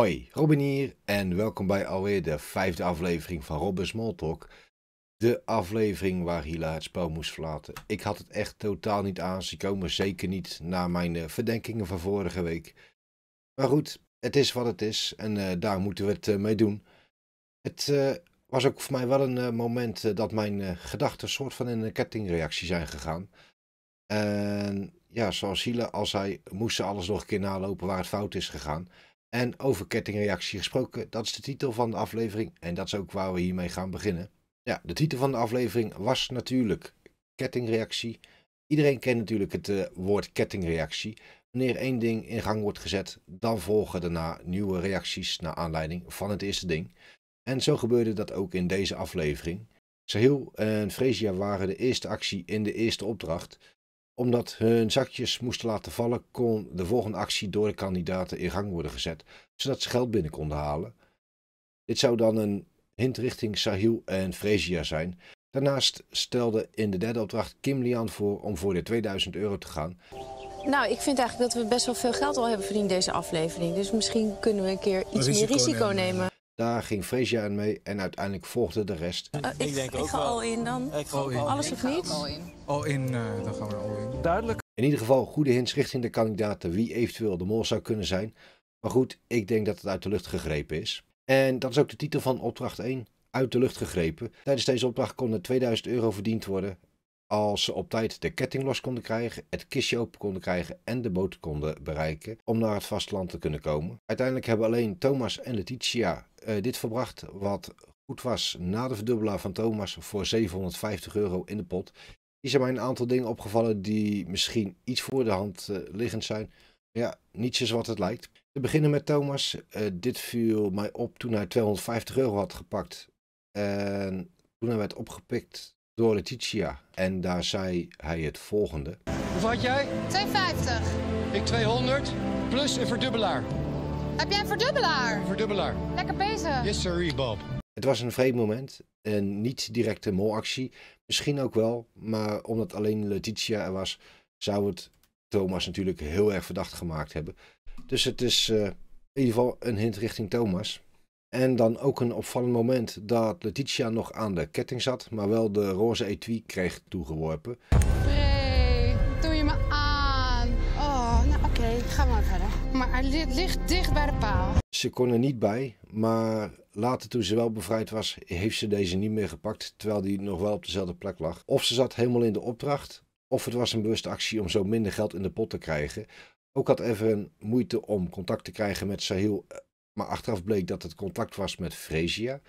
Hoi, Robin hier en welkom bij alweer de vijfde aflevering van Robin Smalltalk. De aflevering waar Hila het spel moest verlaten. Ik had het echt totaal niet aan Ze komen, zeker niet na mijn eh, verdenkingen van vorige week. Maar goed, het is wat het is en eh, daar moeten we het eh, mee doen. Het was ook voor mij wel een moment dat mijn gedachten soort van in een kettingreactie zijn gegaan. En ja, zoals Hila al zei, moest ze alles nog een keer nalopen waar het fout is gegaan. En over kettingreactie gesproken, dat is de titel van de aflevering en dat is ook waar we hiermee gaan beginnen. Ja, de titel van de aflevering was natuurlijk kettingreactie. Iedereen kent natuurlijk het eh, woord kettingreactie. Wanneer één ding in gang wordt gezet, dan volgen daarna nieuwe reacties naar aanleiding van het eerste ding. En zo gebeurde dat ook in deze aflevering. Sahil en Fresia waren de eerste actie in de eerste opdracht omdat hun zakjes moesten laten vallen, kon de volgende actie door de kandidaten in gang worden gezet, zodat ze geld binnen konden halen. Dit zou dan een hint richting Sahil en Frezia zijn. Daarnaast stelde in de derde opdracht Kim Lian voor om voor de 2000 euro te gaan. Nou, ik vind eigenlijk dat we best wel veel geld al hebben verdiend deze aflevering. Dus misschien kunnen we een keer iets meer risico nemen. Daar ging Freesia aan mee en uiteindelijk volgde de rest. Eh, ik, denk ook ik ga al in dan. Ik ga Alles of niets? Al in, in eh, dan gaan we al in. Duidelijk. In ieder geval goede hints richting de kandidaten wie eventueel de mol zou kunnen zijn. Maar goed, ik denk dat het uit de lucht gegrepen is. En dat is ook de titel van opdracht 1, uit de lucht gegrepen. Tijdens deze opdracht konden 2000 euro verdiend worden als ze op tijd de ketting los konden krijgen, het kistje open konden krijgen en de boot konden bereiken om naar het vasteland te kunnen komen. Uiteindelijk hebben alleen Thomas en Letitia eh, dit verbracht wat goed was na de verdubbelaar van Thomas voor 750 euro in de pot. is er mij een aantal dingen opgevallen die misschien iets voor de hand eh, liggend zijn. Ja, niets is wat het lijkt. Te beginnen met Thomas. Eh, dit viel mij op toen hij 250 euro had gepakt. En toen hij werd opgepikt door Letitia. En daar zei hij het volgende. Hoeveel jij? 250. Ik 200 plus een verdubbelaar. Heb jij een verdubbelaar? Een verdubbelaar. Lekker bezig. Yes, sir, Bob. Het was een vreemd moment. En niet directe molactie. Misschien ook wel. Maar omdat alleen Letitia er was, zou het Thomas natuurlijk heel erg verdacht gemaakt hebben. Dus het is eh, in ieder geval een hint richting Thomas. En dan ook een opvallend moment dat Letitia nog aan de ketting zat, maar wel de roze etui kreeg toegeworpen. maar hij ligt dicht bij de paal. Ze kon er niet bij, maar later toen ze wel bevrijd was, heeft ze deze niet meer gepakt, terwijl die nog wel op dezelfde plek lag. Of ze zat helemaal in de opdracht, of het was een bewuste actie om zo minder geld in de pot te krijgen. Ook had Evan moeite om contact te krijgen met Sahil, eh, maar achteraf bleek dat het contact was met Frezia.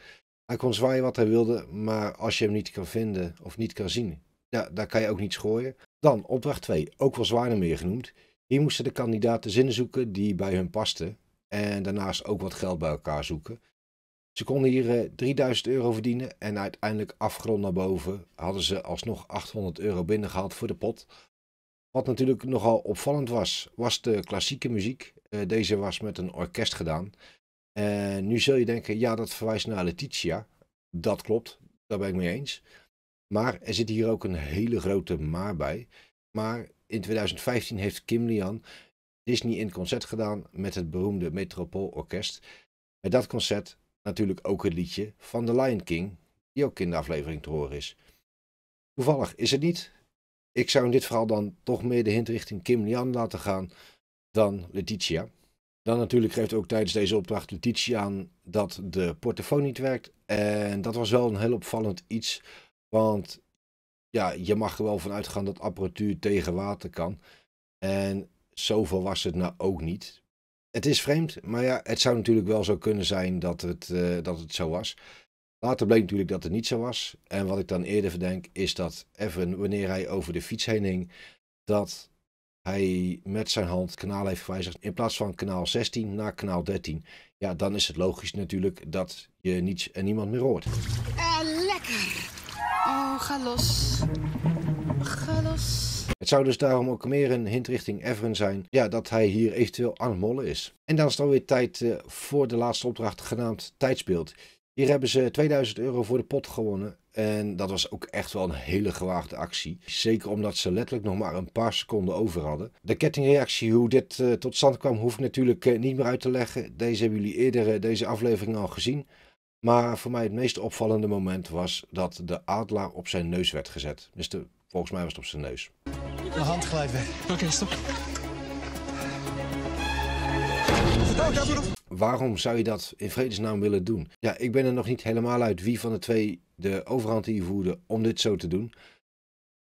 Hij kon zwaaien wat hij wilde, maar als je hem niet kan vinden of niet kan zien, ja, daar kan je ook niets gooien. Dan opdracht 2, ook wel meer genoemd. Hier moesten de kandidaten zinnen zoeken die bij hun pasten en daarnaast ook wat geld bij elkaar zoeken. Ze konden hier 3000 eh, euro verdienen en uiteindelijk afgerond naar boven hadden ze alsnog 800 euro binnengehaald voor de pot. Wat natuurlijk nogal opvallend was, was de klassieke muziek. Eh, deze was met een orkest gedaan. En nu zul je denken, ja dat verwijst naar Letitia. Dat klopt, daar ben ik mee eens. Maar er zit hier ook een hele grote maar bij. Maar in 2015 heeft Kim Lian Disney in concert gedaan met het beroemde Metropool Orkest. Met dat concert natuurlijk ook het liedje van The Lion King, die ook in de aflevering te horen is. Toevallig is het niet. Ik zou in dit verhaal dan toch meer de hint richting Kim Lian laten gaan dan Letitia. Dan natuurlijk geeft ook tijdens deze opdracht Letitia aan dat de portofoon niet werkt. En dat was wel een heel opvallend iets, want ja, je mag er wel van uitgaan dat apparatuur tegen water kan. En zoveel was het nou ook niet. Het is vreemd, maar ja, het zou natuurlijk wel zo kunnen zijn dat het, eh, dat het zo was. Later bleek natuurlijk dat het niet zo was. En wat ik dan eerder verdenk is dat Evan, wanneer hij over de fiets heen hing, dat hij met zijn hand kanaal heeft gewijzigd in plaats van kanaal 16 naar kanaal 13. Ja, dan is het logisch natuurlijk dat je niets en niemand meer hoort. Eh, ga los. Ga los. Het zou dus daarom ook meer een hint richting Evren zijn ja, dat hij hier eventueel aan het mollen is. En dan is het alweer tijd eh, voor de laatste opdracht genaamd Tijdsbeeld. Hier hebben ze 2000 euro voor de pot gewonnen. En dat was ook echt wel een hele gewaagde actie. Zeker omdat ze letterlijk nog maar een paar seconden over hadden. De kettingreactie, hoe dit eh, tot stand kwam, hoef ik natuurlijk eh, niet meer uit te leggen. Deze hebben jullie eerder deze aflevering al gezien. Maar voor mij het meest opvallende moment was dat de adelaar op zijn neus werd gezet. Dus volgens mij was het op zijn neus. Mijn hand glijdt weg. Oké, stop. Waarom zou je dat in vredesnaam willen doen? Ja, ik ben er nog niet helemaal uit wie van de twee de overhand invoerde om dit zo te doen.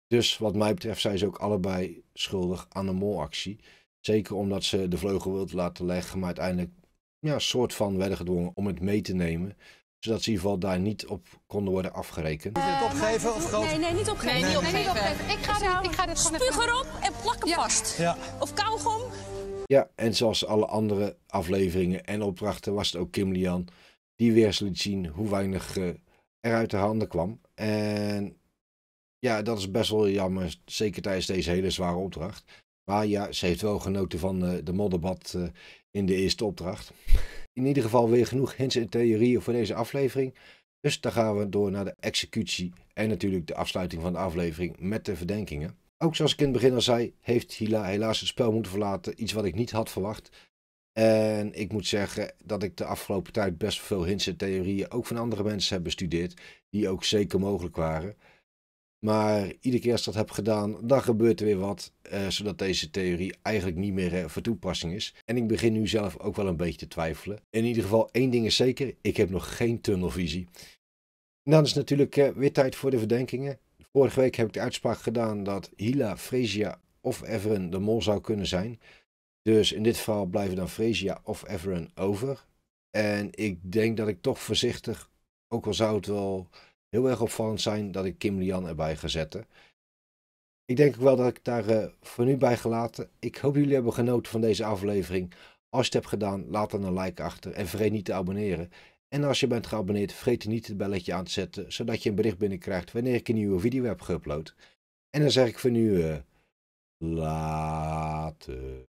Dus wat mij betreft zijn ze ook allebei schuldig aan een molactie. Zeker omdat ze de vleugel wilden laten leggen, maar uiteindelijk ja, soort van werden gedwongen om het mee te nemen zodat ze in ieder geval daar niet op konden worden afgerekend. het eh, opgeven of Nee, nee, niet opgeven. Nee, Nee, niet opgeven. Ik, ga dit, ik ga Spuug erop en plak hem vast. Ja. Of kauwgom. Ja, en zoals alle andere afleveringen en opdrachten was het ook Kim Lian die weer eens liet zien hoe weinig eh, er uit de handen kwam. En ja, dat is best wel jammer, zeker tijdens deze hele zware opdracht. Maar ja, ze heeft wel genoten van eh, de modderbad in de eerste opdracht. In ieder geval weer genoeg hints en theorieën voor deze aflevering. Dus dan gaan we door naar de executie en natuurlijk de afsluiting van de aflevering met de verdenkingen. Ook zoals ik in het begin al zei, heeft Hila helaas het spel moeten verlaten. Iets wat ik niet had verwacht. En ik moet zeggen dat ik de afgelopen tijd best veel hints en theorieën ook van andere mensen heb bestudeerd. Die ook zeker mogelijk waren. Maar iedere keer als ik dat heb gedaan, dan gebeurt er weer wat. Eh, zodat deze theorie eigenlijk niet meer eh, voor toepassing is. En ik begin nu zelf ook wel een beetje te twijfelen. In ieder geval, één ding is zeker: ik heb nog geen tunnelvisie. dan is natuurlijk eh, weer tijd voor de verdenkingen. Vorige week heb ik de uitspraak gedaan dat Hila, Fresia of Everen de mol zou kunnen zijn. Dus in dit geval blijven dan Fresia of Everen over. En ik denk dat ik toch voorzichtig, ook al zou het wel heel erg opvallend zijn dat ik Kim Lian erbij ga zetten. Ik denk ook wel dat ik daar eh, voor nu bij gelaten. Ik hoop jullie hebben genoten van deze aflevering. Als je het hebt gedaan, laat dan een like achter en vergeet niet te abonneren. En als je bent geabonneerd, vergeet niet het belletje aan te zetten, zodat je een bericht binnenkrijgt wanneer ik een nieuwe video heb geüpload. En dan zeg ik voor nu, uh, later.